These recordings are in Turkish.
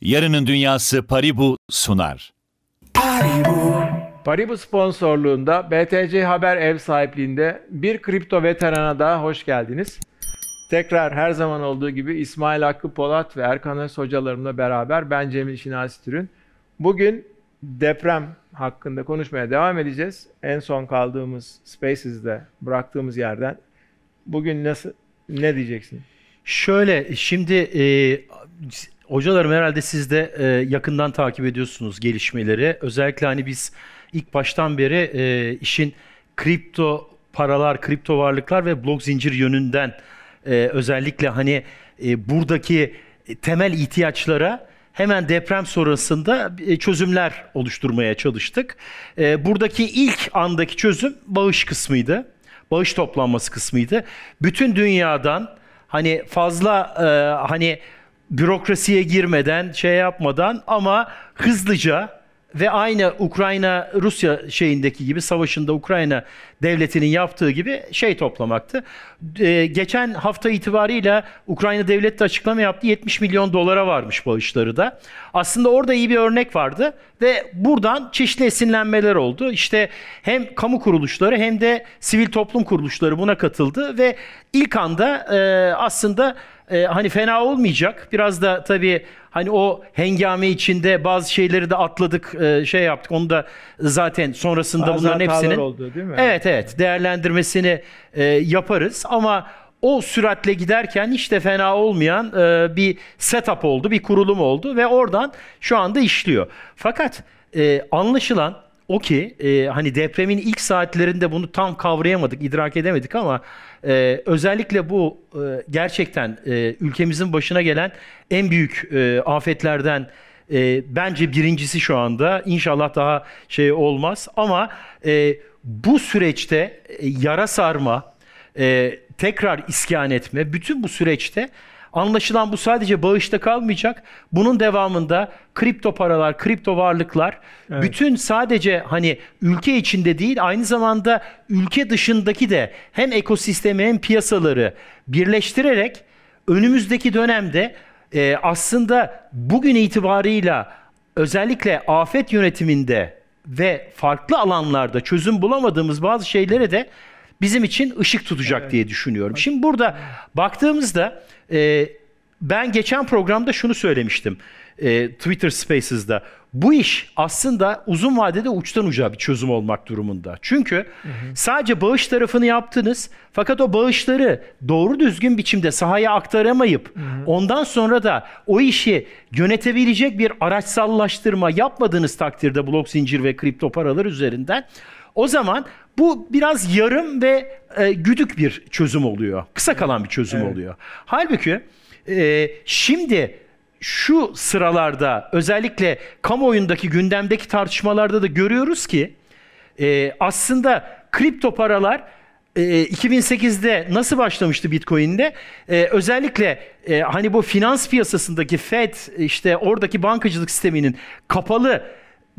Yarının Dünyası Paribu sunar. Paribu. Paribu sponsorluğunda BTC Haber ev sahipliğinde bir kripto veterana daha hoş geldiniz. Tekrar her zaman olduğu gibi İsmail Hakkı Polat ve Erkan Öz hocalarımla beraber ben Cemil Şinasi Türün. Bugün deprem hakkında konuşmaya devam edeceğiz. En son kaldığımız Spaces'de bıraktığımız yerden. Bugün nasıl ne diyeceksin? Şöyle şimdi e, Hocalarım herhalde siz de e, yakından takip ediyorsunuz gelişmeleri. Özellikle hani biz ilk baştan beri e, işin kripto paralar, kripto varlıklar ve blok zincir yönünden e, özellikle hani e, buradaki temel ihtiyaçlara hemen deprem sonrasında e, çözümler oluşturmaya çalıştık. E, buradaki ilk andaki çözüm bağış kısmıydı. Bağış toplanması kısmıydı. Bütün dünyadan hani fazla e, hani bürokrasiye girmeden, şey yapmadan ama hızlıca ve aynı Ukrayna Rusya şeyindeki gibi savaşında Ukrayna devletinin yaptığı gibi şey toplamaktı. Ee, geçen hafta itibarıyla Ukrayna devleti de açıklama yaptı. 70 milyon dolara varmış bağışları da. Aslında orada iyi bir örnek vardı ve buradan çeşitli esinlenmeler oldu. İşte hem kamu kuruluşları hem de sivil toplum kuruluşları buna katıldı ve ilk anda e, aslında e, hani fena olmayacak. Biraz da tabii hani o hengame içinde bazı şeyleri de atladık, e, şey yaptık. Onu da zaten sonrasında bazı bunların hepsinin oldu, değil mi? Evet evet değerlendirmesini e, yaparız ama o süratle giderken hiç de fena olmayan e, bir setup oldu, bir kurulum oldu ve oradan şu anda işliyor. Fakat e, anlaşılan o ki e, hani depremin ilk saatlerinde bunu tam kavrayamadık, idrak edemedik ama e, özellikle bu e, gerçekten e, ülkemizin başına gelen en büyük e, afetlerden e, bence birincisi şu anda. İnşallah daha şey olmaz ama e, bu süreçte e, yara sarma, e, tekrar iskan etme, bütün bu süreçte Anlaşılan bu sadece bağışta kalmayacak. Bunun devamında kripto paralar, kripto varlıklar evet. bütün sadece hani ülke içinde değil aynı zamanda ülke dışındaki de hem ekosistemi hem piyasaları birleştirerek önümüzdeki dönemde e, aslında bugün itibarıyla özellikle afet yönetiminde ve farklı alanlarda çözüm bulamadığımız bazı şeylere de bizim için ışık tutacak evet. diye düşünüyorum. Şimdi burada baktığımızda e, ben geçen programda şunu söylemiştim e, Twitter Spaces'da. Bu iş aslında uzun vadede uçtan uca bir çözüm olmak durumunda. Çünkü hı hı. sadece bağış tarafını yaptınız fakat o bağışları doğru düzgün biçimde sahaya aktaramayıp hı hı. ondan sonra da o işi yönetebilecek bir araçsallaştırma yapmadığınız takdirde blok zincir ve kripto paralar üzerinden o zaman bu biraz yarım ve e, güdük bir çözüm oluyor. Kısa kalan bir çözüm evet. oluyor. Halbuki e, şimdi şu sıralarda özellikle kamuoyundaki gündemdeki tartışmalarda da görüyoruz ki e, aslında kripto paralar e, 2008'de nasıl başlamıştı Bitcoin'de? E, özellikle e, hani bu finans piyasasındaki Fed işte oradaki bankacılık sisteminin kapalı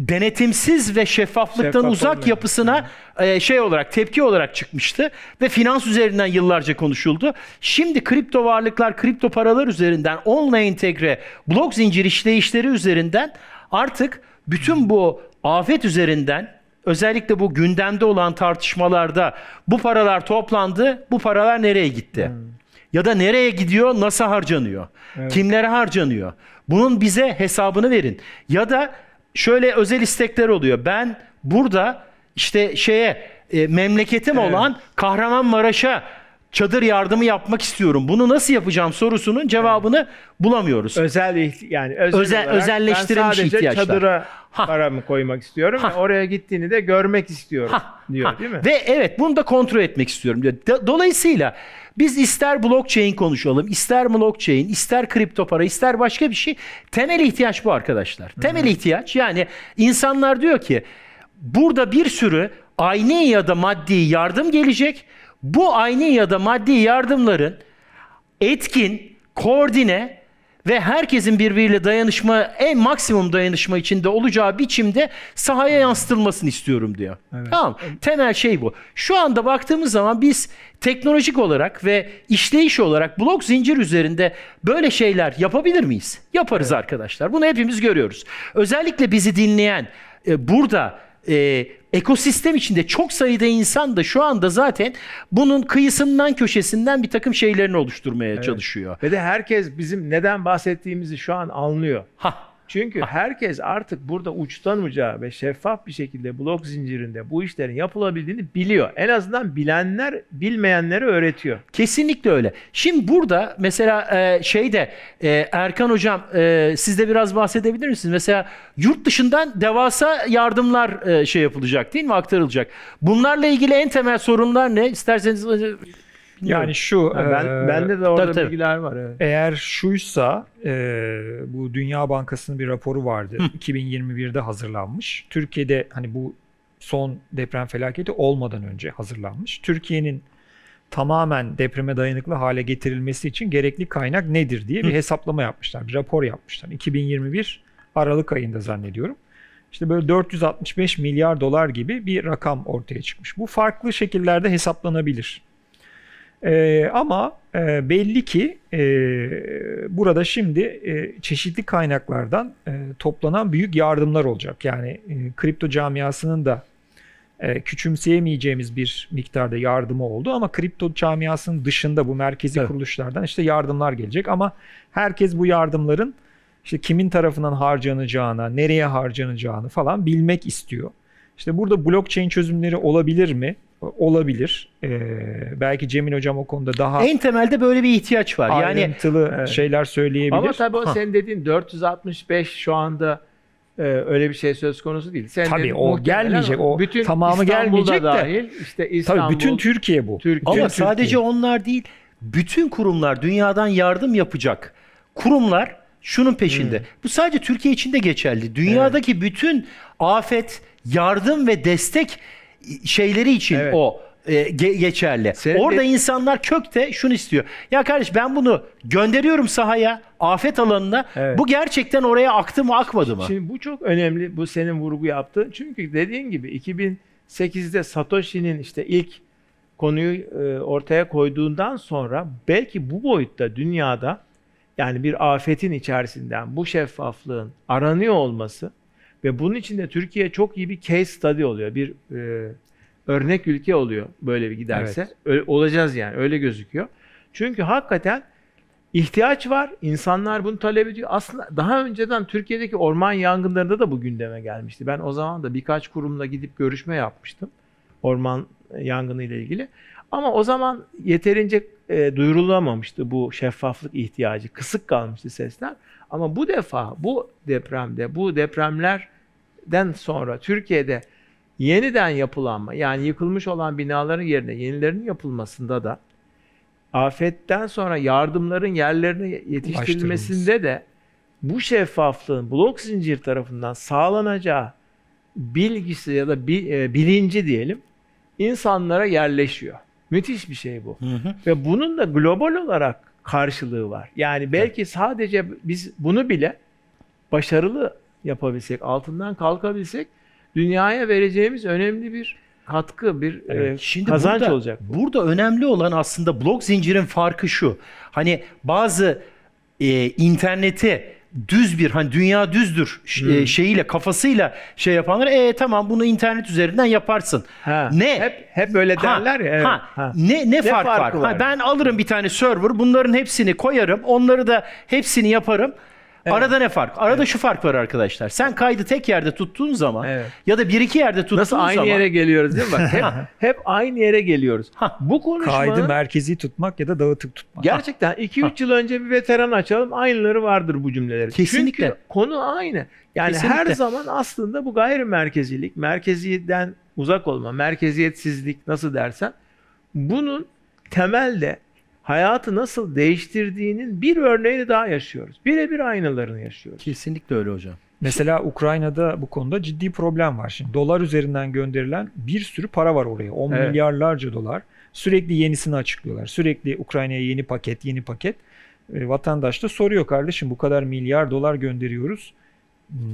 denetimsiz ve şeffaflıktan Şeffaf uzak olmayan. yapısına e, şey olarak tepki olarak çıkmıştı ve finans üzerinden yıllarca konuşuldu. Şimdi kripto varlıklar, kripto paralar üzerinden online entegre blok zincir işleyişleri üzerinden artık bütün bu afet üzerinden özellikle bu gündemde olan tartışmalarda bu paralar toplandı, bu paralar nereye gitti? Hmm. Ya da nereye gidiyor, nasıl harcanıyor? Evet. Kimlere harcanıyor? Bunun bize hesabını verin. Ya da şöyle özel istekler oluyor. Ben burada işte şeye e, memleketim evet. olan Kahramanmaraş'a çadır yardımı yapmak istiyorum. Bunu nasıl yapacağım sorusunun cevabını evet. bulamıyoruz. Özel yani özel, özel olarak özelleştirilmiş ben sadece ihtiyaçlar. çadıra ha. paramı koymak istiyorum. Ha. Oraya gittiğini de görmek istiyorum ha. diyor ha. değil mi? Ve evet bunu da kontrol etmek istiyorum diyor. Dolayısıyla biz ister blockchain konuşalım, ister blockchain, ister kripto para, ister başka bir şey. Temel ihtiyaç bu arkadaşlar. Temel Hı-hı. ihtiyaç yani insanlar diyor ki burada bir sürü aynı ya da maddi yardım gelecek bu ayni ya da maddi yardımların etkin, koordine ve herkesin birbiriyle dayanışma, en maksimum dayanışma içinde olacağı biçimde sahaya yansıtılmasını istiyorum diyor. Evet. Tamam Temel şey bu. Şu anda baktığımız zaman biz teknolojik olarak ve işleyiş olarak blok zincir üzerinde böyle şeyler yapabilir miyiz? Yaparız evet. arkadaşlar. Bunu hepimiz görüyoruz. Özellikle bizi dinleyen, e, burada e, ekosistem içinde çok sayıda insan da şu anda zaten bunun kıyısından köşesinden bir takım şeylerini oluşturmaya evet. çalışıyor. Ve de herkes bizim neden bahsettiğimizi şu an anlıyor. Hah. Çünkü ah. herkes artık burada uçtan uca ve şeffaf bir şekilde blok zincirinde bu işlerin yapılabildiğini biliyor. En azından bilenler bilmeyenlere öğretiyor. Kesinlikle öyle. Şimdi burada mesela e, şeyde e, Erkan Hocam e, siz de biraz bahsedebilir misiniz? Mesela yurt dışından devasa yardımlar e, şey yapılacak değil mi? Aktarılacak. Bunlarla ilgili en temel sorunlar ne? İsterseniz yani şu yani ben e, bende de orada tabii, bilgiler var evet. Eğer şuysa e, bu Dünya Bankası'nın bir raporu vardı. Hı. 2021'de hazırlanmış. Türkiye'de hani bu son deprem felaketi olmadan önce hazırlanmış. Türkiye'nin tamamen depreme dayanıklı hale getirilmesi için gerekli kaynak nedir diye bir hesaplama yapmışlar. Bir rapor yapmışlar. 2021 Aralık ayında zannediyorum. İşte böyle 465 milyar dolar gibi bir rakam ortaya çıkmış. Bu farklı şekillerde hesaplanabilir. E, ama e, belli ki e, burada şimdi e, çeşitli kaynaklardan e, toplanan büyük yardımlar olacak. Yani e, kripto camiasının da e, küçümseyemeyeceğimiz bir miktarda yardımı oldu ama kripto camiasının dışında bu merkezi evet. kuruluşlardan işte yardımlar gelecek ama herkes bu yardımların işte kimin tarafından harcanacağına, nereye harcanacağını falan bilmek istiyor. İşte burada blockchain çözümleri olabilir mi? olabilir. Ee, belki Cemil Hocam o konuda daha en temelde böyle bir ihtiyaç var. Ayrıntılı yani ayrıntılı şeyler söyleyebilir. Ama tabii o senin dediğin 465 şu anda e, öyle bir şey söz konusu değil. Sen tabii o gelmeyecek. O bütün tamamı gelmeyecek de dahil işte İstanbul. Tabii bütün Türkiye bu. Türk, Ama Türkiye. sadece onlar değil. Bütün kurumlar dünyadan yardım yapacak. Kurumlar şunun peşinde. Hmm. Bu sadece Türkiye için de geçerli. Dünyadaki evet. bütün afet, yardım ve destek şeyleri için evet. o e, ge- geçerli. Senin Orada de... insanlar kökte şunu istiyor. Ya kardeş ben bunu gönderiyorum sahaya, afet alanına. Evet. Bu gerçekten oraya aktı mı, akmadı mı? Şimdi bu çok önemli. Bu senin vurgu yaptığın. Çünkü dediğin gibi 2008'de Satoshi'nin işte ilk konuyu e, ortaya koyduğundan sonra belki bu boyutta dünyada yani bir afetin içerisinden bu şeffaflığın aranıyor olması ve bunun için de Türkiye çok iyi bir case study oluyor. Bir e, örnek ülke oluyor böyle bir giderse. Evet. Öyle, olacağız yani öyle gözüküyor. Çünkü hakikaten ihtiyaç var. İnsanlar bunu talep ediyor. Aslında daha önceden Türkiye'deki orman yangınlarında da bu gündeme gelmişti. Ben o zaman da birkaç kurumla gidip görüşme yapmıştım. Orman yangını ile ilgili. Ama o zaman yeterince e, duyurulamamıştı bu şeffaflık ihtiyacı. Kısık kalmıştı sesler. Ama bu defa bu depremde, bu depremlerden sonra Türkiye'de yeniden yapılanma yani yıkılmış olan binaların yerine yenilerinin yapılmasında da afetten sonra yardımların yerlerine yetiştirilmesinde de bu şeffaflığın blok zincir tarafından sağlanacağı bilgisi ya da e, bilinci diyelim insanlara yerleşiyor. Müthiş bir şey bu. Hı hı. Ve bunun da global olarak karşılığı var. Yani belki sadece biz bunu bile başarılı yapabilsek, altından kalkabilsek dünyaya vereceğimiz önemli bir katkı, bir e, evet. e, Şimdi kazanç burada, olacak. Bu. Burada önemli olan aslında blok zincirin farkı şu. Hani bazı e, interneti düz bir hani dünya düzdür e, hmm. şeyiyle kafasıyla şey yapanlar e tamam bunu internet üzerinden yaparsın. Ha. Ne? Hep hep böyle derler ha. ya. Evet. Ha. Ha. Ne ne, ne fark var? var? Ha, ben alırım bir tane server bunların hepsini koyarım. Onları da hepsini yaparım. Evet. Arada ne fark? Arada evet. şu fark var arkadaşlar. Sen kaydı tek yerde tuttuğun zaman evet. ya da bir iki yerde tuttuğun Nasıl aynı zaman... yere geliyoruz değil mi? Bak, hep, hep aynı yere geliyoruz. bu konuşmanın... Kaydı merkezi tutmak ya da dağıtık tutmak. Gerçekten 2-3 yıl önce bir veteran açalım aynıları vardır bu cümlelerin. Kesinlikle. Çünkü konu aynı. Yani Kesinlikle. her zaman aslında bu gayrimerkezilik, merkeziyeden uzak olma, merkeziyetsizlik nasıl dersen bunun temelde hayatı nasıl değiştirdiğinin bir örneğini daha yaşıyoruz. Birebir aynılarını yaşıyoruz. Kesinlikle öyle hocam. Mesela Ukrayna'da bu konuda ciddi problem var. Şimdi dolar üzerinden gönderilen bir sürü para var oraya. 10 evet. milyarlarca dolar. Sürekli yenisini açıklıyorlar. Sürekli Ukrayna'ya yeni paket, yeni paket. E, vatandaş da soruyor kardeşim bu kadar milyar dolar gönderiyoruz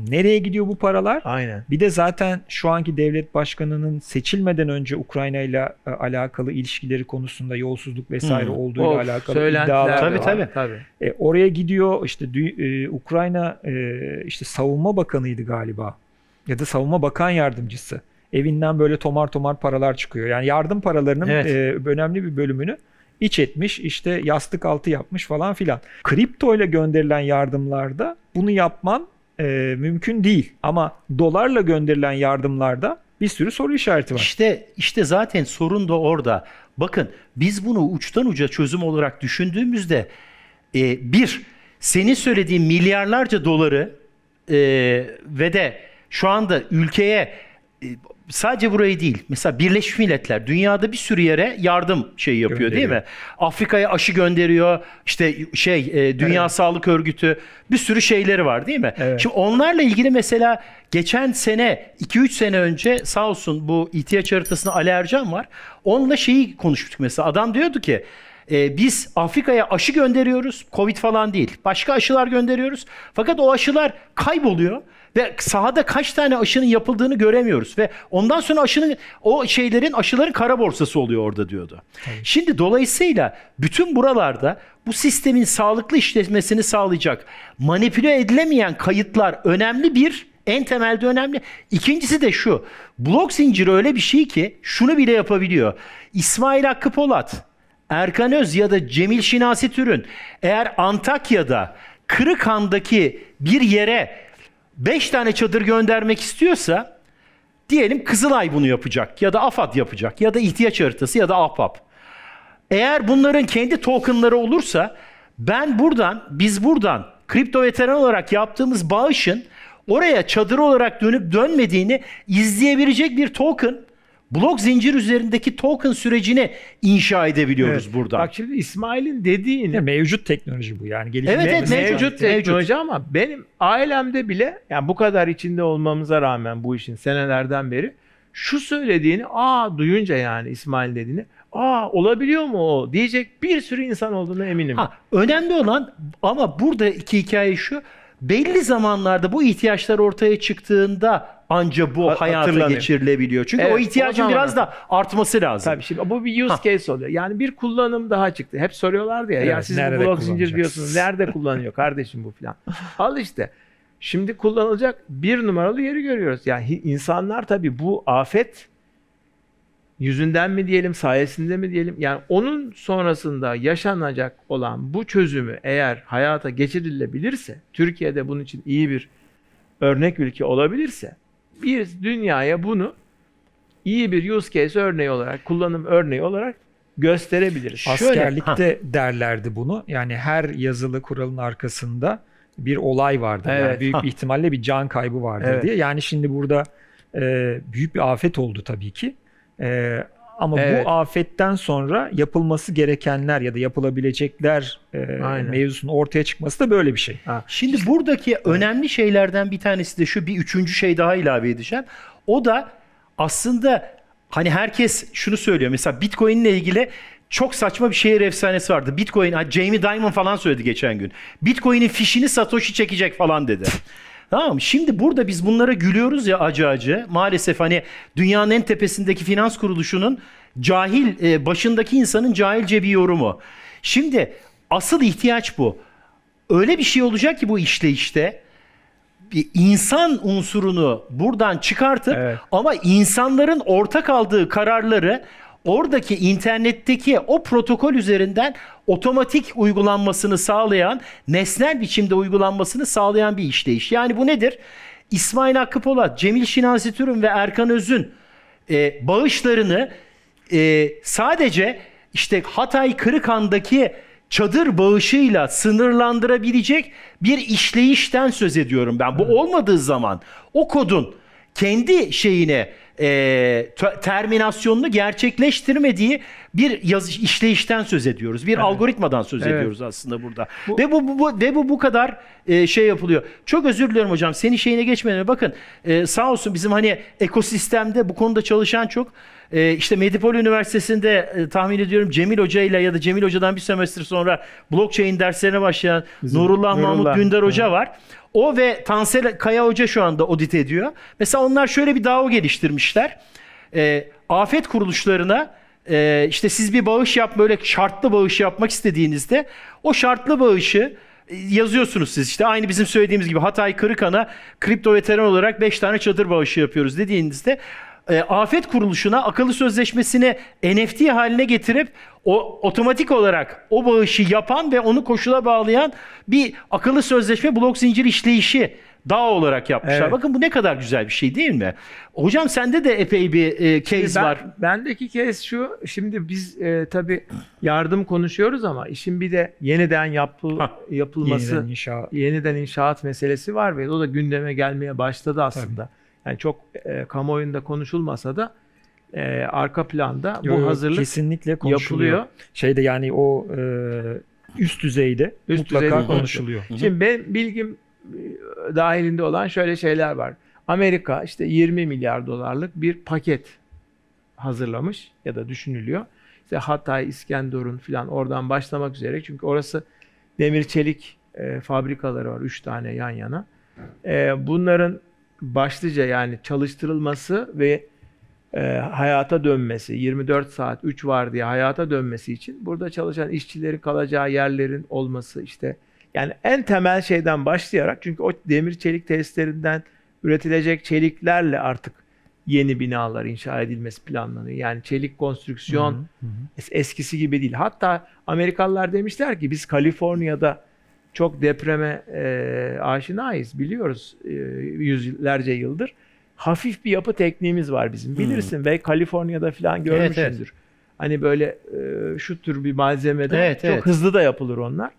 nereye gidiyor bu paralar? Aynen. Bir de zaten şu anki devlet başkanının seçilmeden önce Ukrayna ile e, alakalı ilişkileri konusunda yolsuzluk vesaire hmm. olduğu ile alakalı iddialar tabii, Tabii tabii. E, oraya gidiyor işte e, Ukrayna e, işte savunma bakanıydı galiba ya da savunma bakan yardımcısı. Evinden böyle tomar tomar paralar çıkıyor. Yani yardım paralarının evet. e, önemli bir bölümünü iç etmiş işte yastık altı yapmış falan filan. Kripto ile gönderilen yardımlarda bunu yapman e, mümkün değil. Ama dolarla gönderilen yardımlarda bir sürü soru işareti var. İşte işte zaten sorun da orada. Bakın biz bunu uçtan uca çözüm olarak düşündüğümüzde e, bir senin söylediğin milyarlarca doları e, ve de şu anda ülkeye e, sadece burayı değil. Mesela Birleşmiş Milletler dünyada bir sürü yere yardım şey yapıyor değil mi? Afrika'ya aşı gönderiyor. İşte şey e, Dünya evet. Sağlık Örgütü bir sürü şeyleri var değil mi? Evet. Şimdi onlarla ilgili mesela geçen sene 2-3 sene önce sağ olsun bu ihtiyaç haritasında Ali Ercan var. Onunla şeyi konuştuk mesela. Adam diyordu ki e, biz Afrika'ya aşı gönderiyoruz. Covid falan değil. Başka aşılar gönderiyoruz. Fakat o aşılar kayboluyor. Ve sahada kaç tane aşının yapıldığını göremiyoruz ve ondan sonra aşının o şeylerin aşıların kara borsası oluyor orada diyordu. Evet. Şimdi dolayısıyla bütün buralarda bu sistemin sağlıklı işletmesini sağlayacak manipüle edilemeyen kayıtlar önemli bir en temelde önemli. İkincisi de şu. Blok zinciri öyle bir şey ki şunu bile yapabiliyor. İsmail Hakkı Polat, Erkan Öz ya da Cemil Şinasi Türün eğer Antakya'da Kırıkhan'daki bir yere 5 tane çadır göndermek istiyorsa diyelim Kızılay bunu yapacak ya da AFAD yapacak ya da ihtiyaç haritası ya da apap. Eğer bunların kendi tokenları olursa ben buradan, biz buradan kripto veteran olarak yaptığımız bağışın oraya çadır olarak dönüp dönmediğini izleyebilecek bir token blok zincir üzerindeki token sürecini inşa edebiliyoruz evet. burada. Bak şimdi İsmail'in dediğini mevcut teknoloji bu yani gelişim. Evet, evet mevcut, teknoloji ama benim ailemde bile yani bu kadar içinde olmamıza rağmen bu işin senelerden beri şu söylediğini aa duyunca yani İsmail dediğini aa olabiliyor mu o diyecek bir sürü insan olduğunu eminim. Ha, önemli olan ama burada iki hikaye şu belli zamanlarda bu ihtiyaçlar ortaya çıktığında anca bu hayata geçirilebiliyor. Çünkü evet, o ihtiyacın o biraz da artması lazım. Tabii şimdi bu bir use ha. case oluyor. Yani bir kullanım daha çıktı. Hep soruyorlardı ya. Evet, ya siz bu blok zincir diyorsunuz. Nerede kullanıyor kardeşim bu falan Al işte. Şimdi kullanılacak bir numaralı yeri görüyoruz. Yani insanlar tabii bu afet yüzünden mi diyelim, sayesinde mi diyelim? Yani onun sonrasında yaşanacak olan bu çözümü eğer hayata geçirilebilirse, Türkiye'de bunun için iyi bir örnek ülke olabilirse, bir dünyaya bunu iyi bir use case örneği olarak, kullanım örneği olarak gösterebiliriz. Askerlikte Şöyle, derlerdi bunu. Yani her yazılı kuralın arkasında bir olay vardı. Evet. Yani büyük ha. bir ihtimalle bir can kaybı vardı evet. diye. Yani şimdi burada e, büyük bir afet oldu tabii ki. E, ama evet. bu afetten sonra yapılması gerekenler ya da yapılabilecekler e, mevzusunun ortaya çıkması da böyle bir şey. Ha. Şimdi buradaki evet. önemli şeylerden bir tanesi de şu bir üçüncü şey daha ilave edeceğim. O da aslında hani herkes şunu söylüyor mesela Bitcoin ile ilgili çok saçma bir şehir efsanesi vardı. Bitcoin, Jamie Dimon falan söyledi geçen gün. Bitcoin'in fişini Satoshi çekecek falan dedi. Tamam mı? Şimdi burada biz bunlara gülüyoruz ya acı acı. Maalesef hani dünyanın en tepesindeki finans kuruluşunun cahil, e, başındaki insanın cahilce bir yorumu. Şimdi asıl ihtiyaç bu. Öyle bir şey olacak ki bu işleyişte bir insan unsurunu buradan çıkartıp evet. ama insanların ortak aldığı kararları oradaki internetteki o protokol üzerinden otomatik uygulanmasını sağlayan, nesnel biçimde uygulanmasını sağlayan bir işleyiş. Yani bu nedir? İsmail Hakkı Polat, Cemil Şinasi Türün ve Erkan Öz'ün e, bağışlarını e, sadece işte Hatay Kırıkan'daki çadır bağışıyla sınırlandırabilecek bir işleyişten söz ediyorum ben. Bu olmadığı zaman o kodun kendi şeyine e, terminasyonunu gerçekleştirmediği bir yazış işleyişten söz ediyoruz. Bir evet. algoritmadan söz evet. ediyoruz aslında burada. Bu, ve bu, bu, bu ve bu bu kadar e, şey yapılıyor. Çok özür dilerim hocam. seni şeyine geçmeden bakın. E, sağ olsun bizim hani ekosistemde bu konuda çalışan çok ee, işte Medipol Üniversitesi'nde e, tahmin ediyorum Cemil Hoca ile ya da Cemil Hoca'dan bir semestr sonra blockchain derslerine başlayan Bizim, Nurullah, Nurullah Mahmut Dündar Hoca var. O ve Tansel Kaya Hoca şu anda audit ediyor. Mesela onlar şöyle bir DAO geliştirmişler. Ee, afet kuruluşlarına e, işte siz bir bağış yap böyle şartlı bağış yapmak istediğinizde o şartlı bağışı e, yazıyorsunuz siz işte aynı bizim söylediğimiz gibi Hatay Kırıkan'a kripto veteran olarak 5 tane çadır bağışı yapıyoruz dediğinizde e, afet kuruluşuna akıllı sözleşmesini NFT haline getirip o otomatik olarak o bağışı yapan ve onu koşula bağlayan bir akıllı sözleşme blok zincir işleyişi dağ olarak yapmışlar. Evet. Bakın bu ne kadar güzel bir şey değil mi? Hocam sende de epey bir e, case ben, var. Bendeki case şu. Şimdi biz e, tabii yardım konuşuyoruz ama işin bir de yeniden yapı Hah, yapılması, yeniden inşaat. yeniden inşaat meselesi var ve o da gündeme gelmeye başladı aslında. Tabii. Yani çok e, kamuoyunda konuşulmasa da e, arka planda bu yo, hazırlık kesinlikle konuşuluyor. yapılıyor. Şeyde yani o e, üst düzeyde üst mutlaka düzeyde konuşuluyor. Hı-hı. Şimdi ben bilgim e, dahilinde olan şöyle şeyler var. Amerika işte 20 milyar dolarlık bir paket hazırlamış ya da düşünülüyor. İşte Hatay, İskenderun filan oradan başlamak üzere. Çünkü orası demir çelik e, fabrikaları var 3 tane yan yana. E, bunların başlıca yani çalıştırılması ve e, hayata dönmesi, 24 saat 3 var diye hayata dönmesi için burada çalışan işçilerin kalacağı yerlerin olması işte yani en temel şeyden başlayarak çünkü o demir çelik testlerinden üretilecek çeliklerle artık yeni binalar inşa edilmesi planlanıyor. Yani çelik konstrüksiyon hı hı hı. eskisi gibi değil. Hatta Amerikalılar demişler ki biz Kaliforniya'da çok depreme e, aşinayız, biliyoruz e, yüzlerce yıldır. Hafif bir yapı tekniğimiz var bizim. Hmm. Bilirsin hmm. ve Kaliforniya'da falan görmüşsündür. Evet, evet. Hani böyle e, şu tür bir malzemeden evet, çok evet. hızlı da yapılır onlar.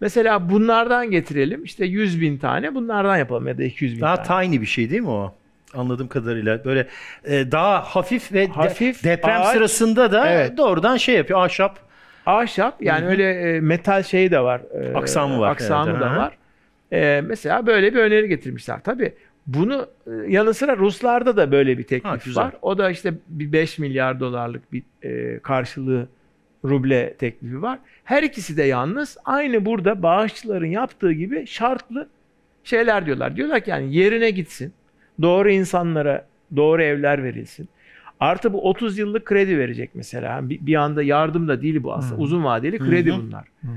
Mesela bunlardan getirelim. İşte 100 bin tane bunlardan yapalım ya da 200 bin Daha tane. tiny bir şey değil mi o? Anladığım kadarıyla böyle e, daha hafif ve hafif de, deprem ağaç, sırasında da evet. doğrudan şey yapıyor. Ahşap Ahşap yani Hı-hı. öyle e, metal şeyi de var. E, aksamı var. Aksamı evet. da hı var. E, mesela böyle bir öneri getirmişler. Tabii bunu e, yanı sıra Ruslarda da böyle bir teklif ha, var. O da işte bir 5 milyar dolarlık bir e, karşılığı ruble teklifi var. Her ikisi de yalnız aynı burada bağışçıların yaptığı gibi şartlı şeyler diyorlar. Diyorlar ki yani yerine gitsin, doğru insanlara doğru evler verilsin, Artı bu 30 yıllık kredi verecek mesela. Bir, bir anda yardım da değil bu aslında. Hı. Uzun vadeli kredi hı bunlar. hı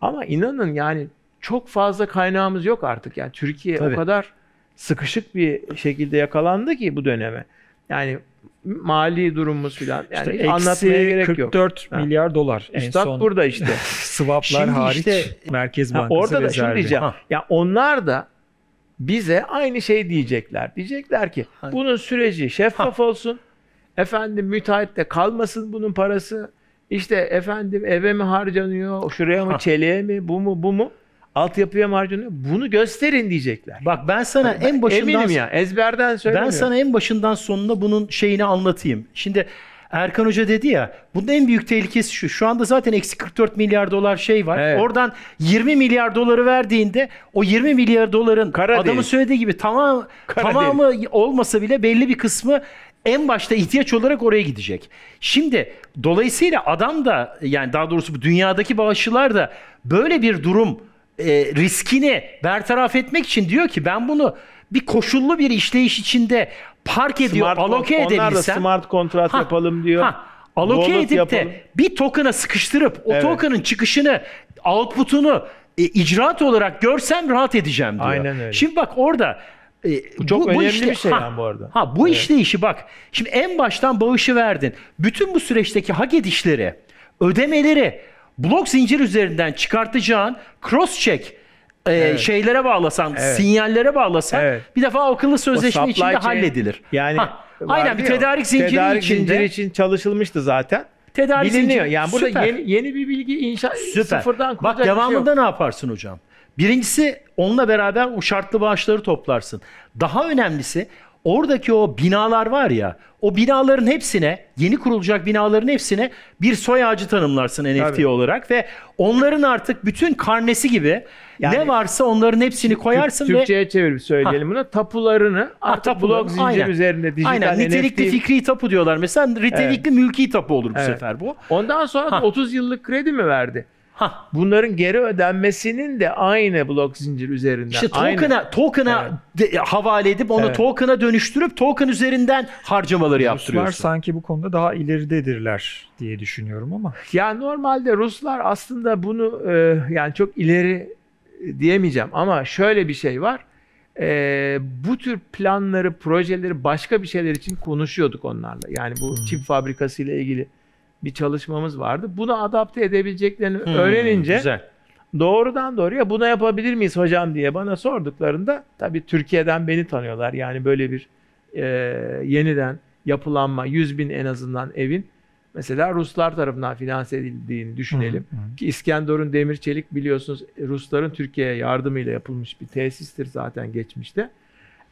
Ama inanın yani çok fazla kaynağımız yok artık. Yani Türkiye Tabii. o kadar sıkışık bir şekilde yakalandı ki bu döneme. Yani mali durumumuz filan yani işte anlatmaya gerek 44 yok. 44 milyar ha. dolar en Üstad son. burada işte. Swaplar şimdi hariç işte, Merkez Bankası ha, orada da şimdi diyeceğim. Ha. Ya onlar da bize aynı şey diyecekler. Diyecekler ki ha. bunun süreci şeffaf ha. olsun. Efendim müteahhit de kalmasın bunun parası. İşte efendim eve mi harcanıyor, şuraya mı, çeliğe mi, bu mu, bu mu? Altyapıya mı harcanıyor? Bunu gösterin diyecekler. Bak ben sana yani en başından... Eminim ya, ezberden söylüyorum. Ben sana en başından sonuna bunun şeyini anlatayım. Şimdi Erkan Hoca dedi ya, bunun en büyük tehlikesi şu. Şu anda zaten eksi 44 milyar dolar şey var. Evet. Oradan 20 milyar doları verdiğinde o 20 milyar doların Kara adamın değil. söylediği gibi tamam Kara tamamı değil. olmasa bile belli bir kısmı en başta ihtiyaç olarak oraya gidecek. Şimdi dolayısıyla adam da yani daha doğrusu bu dünyadaki bağışçılar da böyle bir durum e, riskini bertaraf etmek için diyor ki ben bunu bir koşullu bir işleyiş içinde park ediyor, smart aloke edebilsem. Onlar da smart kontrat yapalım diyor. Ha, aloke edip yapalım. de bir token'a sıkıştırıp o evet. token'ın çıkışını, output'unu e, icraat olarak görsem rahat edeceğim diyor. Aynen öyle. Şimdi bak orada e, bu çok bu, önemli bu işle, bir şey ha, yani bu arada. Ha bu evet. işi bak. Şimdi en baştan bağışı verdin. Bütün bu süreçteki hak edişleri, ödemeleri blok zincir üzerinden çıkartacağın cross check e, evet. şeylere bağlasan, evet. sinyallere bağlasan evet. bir defa akıllı sözleşme içinde chain, halledilir. Yani ha, aynen bir tedarik zinciri tedarik içinde. Tedarik için çalışılmıştı zaten. Tedarik Biliniyor. Zinciri. Yani burada Süper. yeni, yeni bir bilgi inşa Süper. sıfırdan Bak devamında şey yok. ne yaparsın hocam? Birincisi onunla beraber o şartlı bağışları toplarsın. Daha önemlisi oradaki o binalar var ya, o binaların hepsine, yeni kurulacak binaların hepsine bir soy ağacı tanımlarsın NFT Tabii. olarak ve onların artık bütün karnesi gibi yani, ne varsa onların hepsini koyarsın Türk, ve Türkçeye çevirip söyleyelim ha. bunu. Tapularını ha, artık tapuları, blok zincir aynen. üzerinde dijital aynen. Nitelikli NFT... fikri tapu diyorlar. Mesela nitelikli evet. mülki tapu olur bu evet. sefer bu. Ondan sonra ha. 30 yıllık kredi mi verdi? Hah. Bunların geri ödenmesinin de aynı blok zincir üzerinden. İşte token'a token'a evet. havale edip onu evet. token'a dönüştürüp token üzerinden harcamaları Ruslar yaptırıyorsun. Ruslar sanki bu konuda daha ileridedirler diye düşünüyorum ama. Ya normalde Ruslar aslında bunu e, yani çok ileri diyemeyeceğim ama şöyle bir şey var. E, bu tür planları, projeleri başka bir şeyler için konuşuyorduk onlarla. Yani bu hmm. çip fabrikasıyla ilgili bir çalışmamız vardı. Bunu adapte edebileceklerini hmm, öğrenince güzel. doğrudan doğruya buna yapabilir miyiz hocam diye bana sorduklarında tabii Türkiye'den beni tanıyorlar. Yani böyle bir e, yeniden yapılanma 100 bin en azından evin mesela Ruslar tarafından finanse edildiğini düşünelim. Hı hmm, hı. Hmm. Ki İskenderun demir çelik biliyorsunuz Rusların Türkiye'ye yardımıyla yapılmış bir tesistir zaten geçmişte.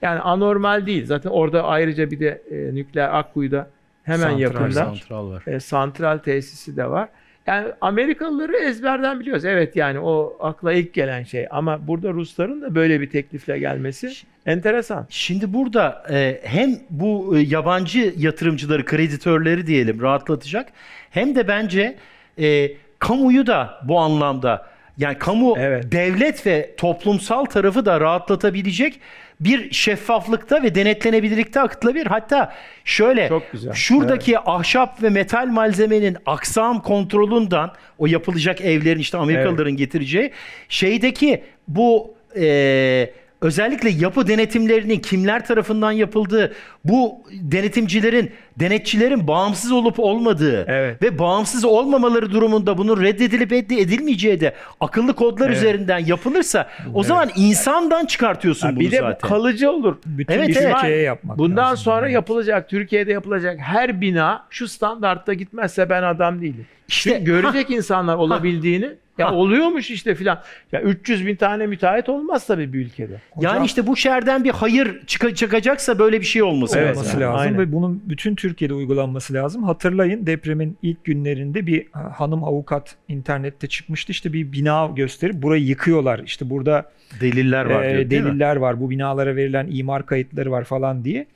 Yani anormal değil. Zaten orada ayrıca bir de e, nükleer da hemen santral, yakında santral, var. E, santral tesisi de var. Yani Amerikalıları ezberden biliyoruz. Evet yani o akla ilk gelen şey. Ama burada Rusların da böyle bir teklifle gelmesi enteresan. Şimdi burada e, hem bu e, yabancı yatırımcıları, kreditörleri diyelim rahatlatacak. Hem de bence e, kamuyu da bu anlamda yani kamu, evet. devlet ve toplumsal tarafı da rahatlatabilecek bir şeffaflıkta ve denetlenebilirlikte akıtılabilir. Hatta şöyle Çok güzel. şuradaki evet. ahşap ve metal malzemenin aksam kontrolünden o yapılacak evlerin işte Amerikalıların evet. getireceği şeydeki bu e, özellikle yapı denetimlerinin kimler tarafından yapıldığı, bu denetimcilerin, denetçilerin bağımsız olup olmadığı evet. ve bağımsız olmamaları durumunda bunun reddedilip edilmeyeceği de akıllı kodlar evet. üzerinden yapılırsa o evet. zaman insandan çıkartıyorsun ya bunu zaten. Bir de kalıcı olur. Bütün evet, evet. Türkiye'ye yapmak. Bundan lazım. sonra yapılacak, Türkiye'de yapılacak her bina şu standartta gitmezse ben adam değilim. İşte Çünkü görecek ha, insanlar olabildiğini ha ya oluyormuş işte filan. Ya 300 bin tane müteahhit olmaz tabii bir ülkede. Hocam, yani işte bu şerden bir hayır çıka- çıkacaksa böyle bir şey olması evet, lazım. Yani. lazım Aynen. ve bunun bütün Türkiye'de uygulanması lazım. Hatırlayın depremin ilk günlerinde bir hanım avukat internette çıkmıştı. İşte bir bina gösterip burayı yıkıyorlar. İşte burada deliller var. E, diyor, deliller var. Bu binalara verilen imar kayıtları var falan diye.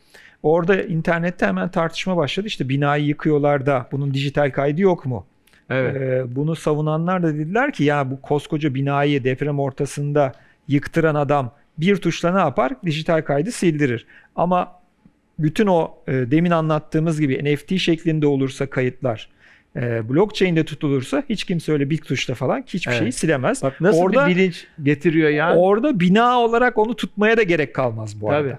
Orada internette hemen tartışma başladı. İşte binayı yıkıyorlar da bunun dijital kaydı yok mu? Evet. E, bunu savunanlar da dediler ki ya bu koskoca binayı deprem ortasında yıktıran adam bir tuşla ne yapar? Dijital kaydı sildirir. Ama bütün o e, demin anlattığımız gibi NFT şeklinde olursa kayıtlar e, blockchain'de tutulursa hiç kimse öyle bir tuşla falan hiçbir evet. şeyi silemez. Bak nasıl orada, bir bilinç getiriyor yani. Orada bina olarak onu tutmaya da gerek kalmaz bu Tabii. arada.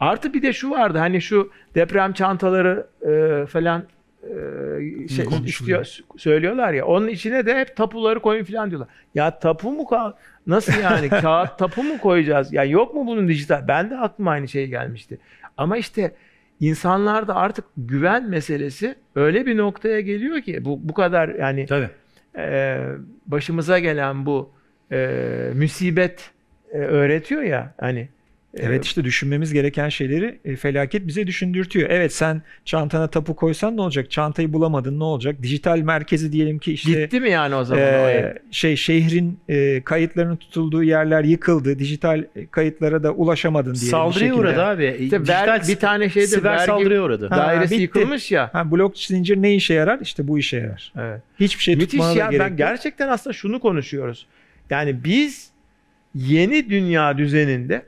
Artı bir de şu vardı hani şu deprem çantaları e, falan ee, şey, şey istiyor, söylüyorlar ya. Onun içine de hep tapuları koyun falan diyorlar. Ya tapu mu ka nasıl yani kağıt tapu mu koyacağız? Yani yok mu bunun dijital? Ben de aklıma aynı şey gelmişti. Ama işte insanlarda artık güven meselesi öyle bir noktaya geliyor ki bu bu kadar yani Tabii. E, başımıza gelen bu e, musibet e, öğretiyor ya hani Evet ee, işte düşünmemiz gereken şeyleri e, felaket bize düşündürtüyor. Evet sen çantana tapu koysan ne olacak? Çantayı bulamadın ne olacak? Dijital merkezi diyelim ki işte Gitti mi yani o zaman? E, şey şehrin e, kayıtlarının tutulduğu yerler yıkıldı. Dijital kayıtlara da ulaşamadın diyelim Saldırıya uğradı abi. İşte Dijital, bir tane şeyde siber vergi, saldırıya uğradı. Ha, dairesi bitti. yıkılmış ya. Ha, blok zincir ne işe yarar? İşte bu işe yarar. Evet. Hiçbir şey Müthiş tutmana ya, gerek ben gerçekten aslında şunu konuşuyoruz. Yani biz yeni dünya düzeninde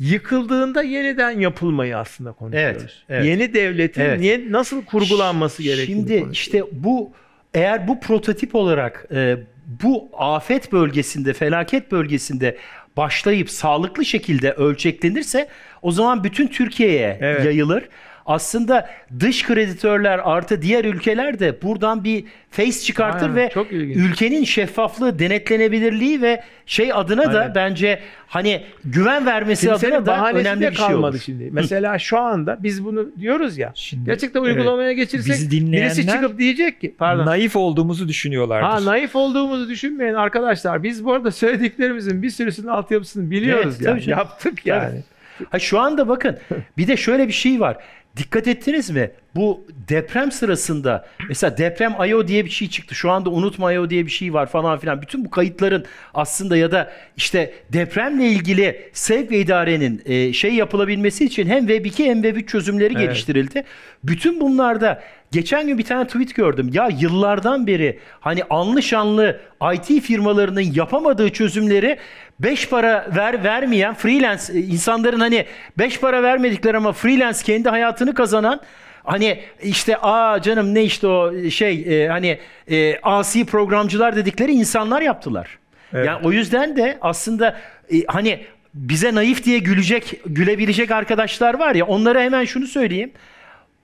yıkıldığında yeniden yapılmayı aslında konuşuyoruz. Evet, evet. Yeni devletin evet. Yeni, nasıl kurgulanması gerektiğini Şimdi işte bu eğer bu prototip olarak e, bu afet bölgesinde, felaket bölgesinde başlayıp sağlıklı şekilde ölçeklenirse o zaman bütün Türkiye'ye evet. yayılır. Aslında dış kreditörler artı diğer ülkeler de buradan bir face çıkartır Aynen, ve çok ülkenin şeffaflığı, denetlenebilirliği ve şey adına Aynen. da bence hani güven vermesi şimdi adına da önemli bir şey kalmadı olur. şimdi. Mesela şu anda biz bunu diyoruz ya. Şimdi, gerçekten uygulamaya evet, geçirsek birisi çıkıp diyecek ki pardon. Naif olduğumuzu düşünüyorlardır. Ha naif olduğumuzu düşünmeyin arkadaşlar. Biz bu arada söylediklerimizin bir sürüsünün altyapısını biliyoruz evet, yani. Yaptık yani. yani. Ha şu anda bakın bir de şöyle bir şey var. Dikkat ettiniz mi? bu deprem sırasında mesela deprem IO diye bir şey çıktı. Şu anda unutma IO diye bir şey var falan filan. Bütün bu kayıtların aslında ya da işte depremle ilgili sevk ve idarenin e, şey yapılabilmesi için hem Web 2 hem Web 3 çözümleri evet. geliştirildi. Bütün bunlarda geçen gün bir tane tweet gördüm. Ya yıllardan beri hani anlı şanlı IT firmalarının yapamadığı çözümleri 5 para ver vermeyen freelance e, insanların hani 5 para vermedikleri ama freelance kendi hayatını kazanan Hani işte aa canım ne işte o şey e, hani e, asi programcılar dedikleri insanlar yaptılar. Evet. Yani o yüzden de aslında e, hani bize naif diye gülecek, gülebilecek arkadaşlar var ya onlara hemen şunu söyleyeyim.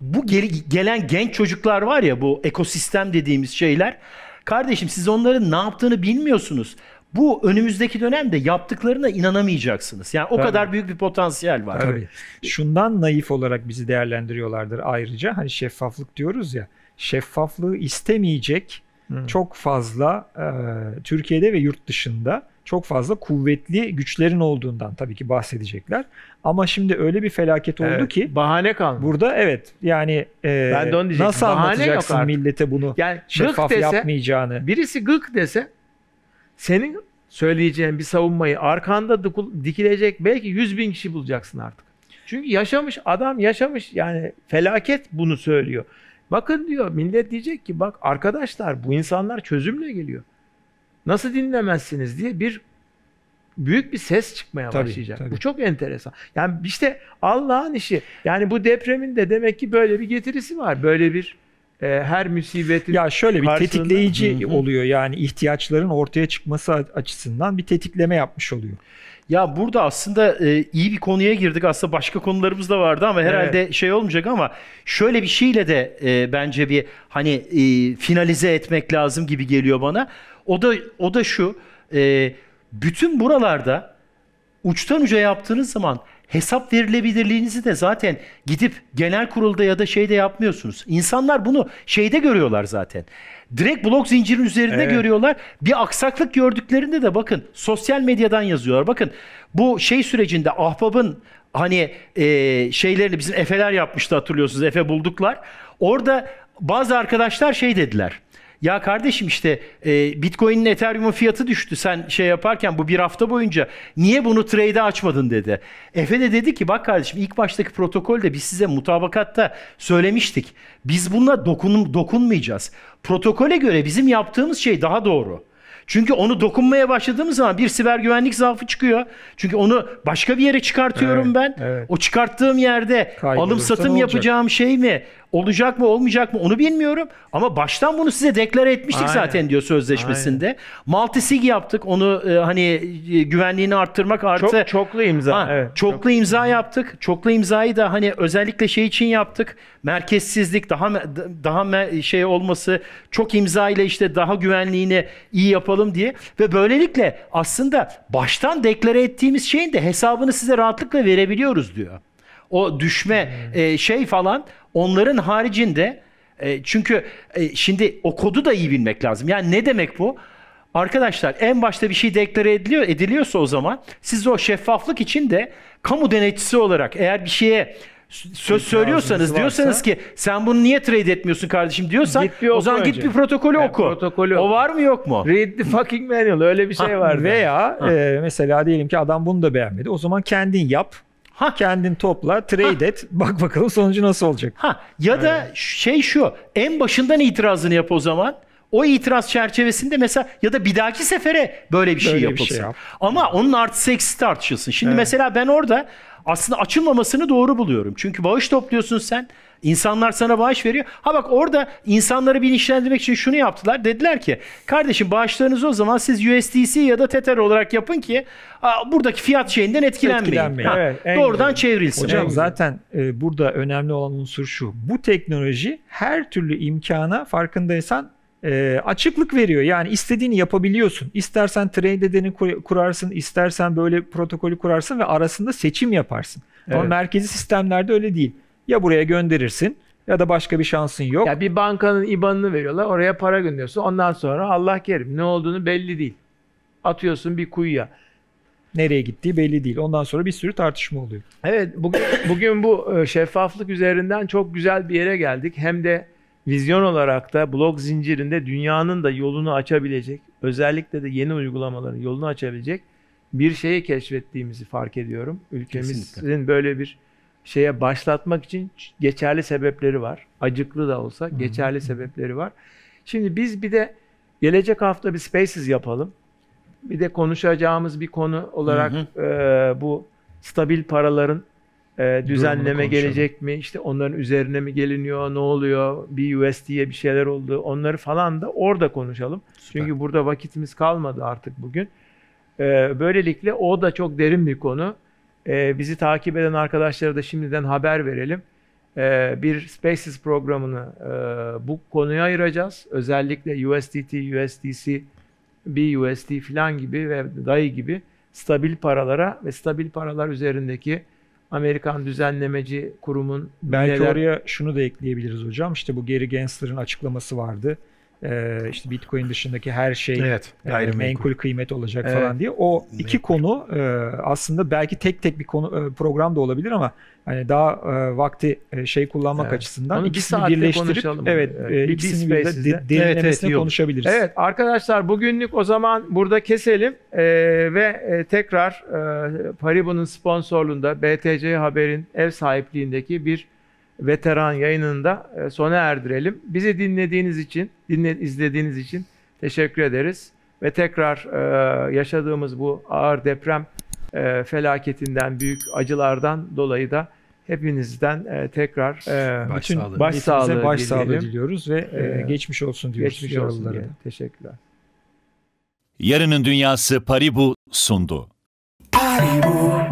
Bu gel- gelen genç çocuklar var ya bu ekosistem dediğimiz şeyler. Kardeşim siz onların ne yaptığını bilmiyorsunuz bu önümüzdeki dönemde yaptıklarına inanamayacaksınız. Yani o Tabii. kadar büyük bir potansiyel var. Tabii. Şundan naif olarak bizi değerlendiriyorlardır ayrıca. Hani şeffaflık diyoruz ya. Şeffaflığı istemeyecek hmm. çok fazla e, Türkiye'de ve yurt dışında çok fazla kuvvetli güçlerin olduğundan tabii ki bahsedecekler. Ama şimdi öyle bir felaket oldu evet, ki bahane kalmadı. Burada evet yani e, ben de onu nasıl bahane anlatacaksın millete bunu yani şeffaf dese, yapmayacağını. Birisi gık dese senin söyleyeceğin bir savunmayı arkanda dikilecek belki yüz bin kişi bulacaksın artık. Çünkü yaşamış adam yaşamış yani felaket bunu söylüyor. Bakın diyor millet diyecek ki bak arkadaşlar bu insanlar çözümle geliyor. Nasıl dinlemezsiniz diye bir büyük bir ses çıkmaya tabii, başlayacak. Tabii. Bu çok enteresan. Yani işte Allah'ın işi. Yani bu depremin de demek ki böyle bir getirisi var. Böyle bir ee, her musibetin ya şöyle bir karşısında... tetikleyici Hı-hı. oluyor yani ihtiyaçların ortaya çıkması açısından bir tetikleme yapmış oluyor. Ya burada aslında e, iyi bir konuya girdik. Aslında başka konularımız da vardı ama herhalde evet. şey olmayacak ama şöyle bir şeyle de e, bence bir hani e, finalize etmek lazım gibi geliyor bana. O da o da şu. E, bütün buralarda uçtan uca yaptığınız zaman hesap verilebilirliğinizi de zaten gidip genel kurulda ya da şeyde yapmıyorsunuz. İnsanlar bunu şeyde görüyorlar zaten. Direkt blok zincirin üzerinde evet. görüyorlar. Bir aksaklık gördüklerinde de bakın sosyal medyadan yazıyorlar. Bakın bu şey sürecinde Ahbabın hani e, şeylerini bizim Efe'ler yapmıştı hatırlıyorsunuz. Efe bulduklar. Orada bazı arkadaşlar şey dediler. Ya kardeşim işte e, Bitcoin'in Ethereum'un fiyatı düştü sen şey yaparken bu bir hafta boyunca niye bunu trade açmadın dedi. Efe de dedi ki bak kardeşim ilk baştaki protokolde biz size mutabakatta söylemiştik. Biz bununla dokun, dokunmayacağız. Protokole göre bizim yaptığımız şey daha doğru. Çünkü onu dokunmaya başladığımız zaman bir siber güvenlik zaafı çıkıyor. Çünkü onu başka bir yere çıkartıyorum evet, ben. Evet. O çıkarttığım yerde alım satım yapacağım şey mi? olacak mı olmayacak mı onu bilmiyorum. Ama baştan bunu size deklar etmiştik Aynen. zaten diyor sözleşmesinde. Aynen. Multisig yaptık. Onu e, hani e, güvenliğini arttırmak artı. Çok, çoklu imza. Ha, evet, çoklu çok... imza yaptık. Çoklu imzayı da hani özellikle şey için yaptık. Merkezsizlik daha daha şey olması çok imza ile işte daha güvenliğini iyi yapalım diye ve böylelikle aslında baştan deklare ettiğimiz şeyin de hesabını size rahatlıkla verebiliyoruz diyor o düşme hmm. e, şey falan onların haricinde e, çünkü e, şimdi o kodu da iyi bilmek lazım. Yani ne demek bu? Arkadaşlar en başta bir şey deklare ediliyor, ediliyorsa o zaman siz o şeffaflık için de kamu denetçisi olarak eğer bir şeye söz söylüyorsanız diyorsanız ki sen bunu niye trade etmiyorsun kardeşim diyorsan o zaman git bir protokolü yani oku. Protokolü o var mı yok mu? Read the fucking manual öyle bir şey var. Veya e, mesela diyelim ki adam bunu da beğenmedi. O zaman kendin yap. Ha kendin topla, trade ha. et. Bak bakalım sonucu nasıl olacak. Ha ya da evet. şey şu. En başından itirazını yap o zaman. O itiraz çerçevesinde mesela ya da bir dahaki sefere böyle bir şey yapılsın. Bir şey yap. Ama onun artısı eksisi tartışılsın. Şimdi evet. mesela ben orada aslında açılmamasını doğru buluyorum. Çünkü bağış topluyorsun sen. İnsanlar sana bağış veriyor. Ha bak orada insanları bilinçlendirmek için şunu yaptılar. Dediler ki kardeşim bağışlarınızı o zaman siz USDC ya da Tether olarak yapın ki buradaki fiyat şeyinden etkilenmeyin. etkilenmeyin. Ha, evet, doğrudan güzel. çevrilsin. Hocam zaten e, burada önemli olan unsur şu. Bu teknoloji her türlü imkana farkındaysan e, açıklık veriyor. Yani istediğini yapabiliyorsun. İstersen trade edeni kurarsın, istersen böyle protokolü kurarsın ve arasında seçim yaparsın. Evet. Ama merkezi sistemlerde öyle değil. Ya buraya gönderirsin ya da başka bir şansın yok. Ya bir bankanın IBAN'ını veriyorlar. Oraya para gönderiyorsun. Ondan sonra Allah kerim ne olduğunu belli değil. Atıyorsun bir kuyuya. Nereye gittiği belli değil. Ondan sonra bir sürü tartışma oluyor. Evet bugün, bugün bu e, şeffaflık üzerinden çok güzel bir yere geldik. Hem de vizyon olarak da blok zincirinde dünyanın da yolunu açabilecek, özellikle de yeni uygulamaların yolunu açabilecek bir şeyi keşfettiğimizi fark ediyorum. Ülkemizin Kesinlikle. böyle bir şeye başlatmak için geçerli sebepleri var. Acıklı da olsa geçerli sebepleri var. Şimdi biz bir de gelecek hafta bir Spaces yapalım. Bir de konuşacağımız bir konu olarak hı hı. E, bu stabil paraların e, düzenleme gelecek mi? İşte onların üzerine mi geliniyor? Ne oluyor? Bir USD'ye bir şeyler oldu. Onları falan da orada konuşalım. Süper. Çünkü burada vakitimiz kalmadı artık bugün. E, böylelikle o da çok derin bir konu. E, bizi takip eden arkadaşlara da şimdiden haber verelim. E, bir Spaces programını e, bu konuya ayıracağız. Özellikle USDT, USDC, BUSD falan gibi ve DAI gibi stabil paralara ve stabil paralar üzerindeki Amerikan düzenlemeci kurumun belki neler... oraya şunu da ekleyebiliriz hocam. İşte bu Gary Gensler'ın açıklaması vardı e, işte Bitcoin dışındaki her şey evet, e, gayrimenkul. menkul kıymet olacak evet. falan diye. O iki konu e, aslında belki tek tek bir konu e, program da olabilir ama hani daha e, vakti şey kullanmak evet. açısından Onu ikisini bir birleştirip evet ikisini bir de, de derinlemesine evet, konuşabiliriz. Evet arkadaşlar bugünlük o zaman burada keselim e, ve tekrar e, Paribu'nun sponsorluğunda BTC Haber'in ev sahipliğindeki bir veteran yayınında e, sona erdirelim. Bizi dinlediğiniz için, dinle, izlediğiniz için teşekkür ederiz. Ve tekrar e, yaşadığımız bu ağır deprem e, felaketinden, büyük acılardan dolayı da hepinizden e, tekrar e, baş bütün sağlığı. başsağlığı baş sağlığı diliyoruz ve e, e, geçmiş olsun diyoruz geçmiş olsun Teşekkürler. Yarının Dünyası Paribu sundu. Paribu.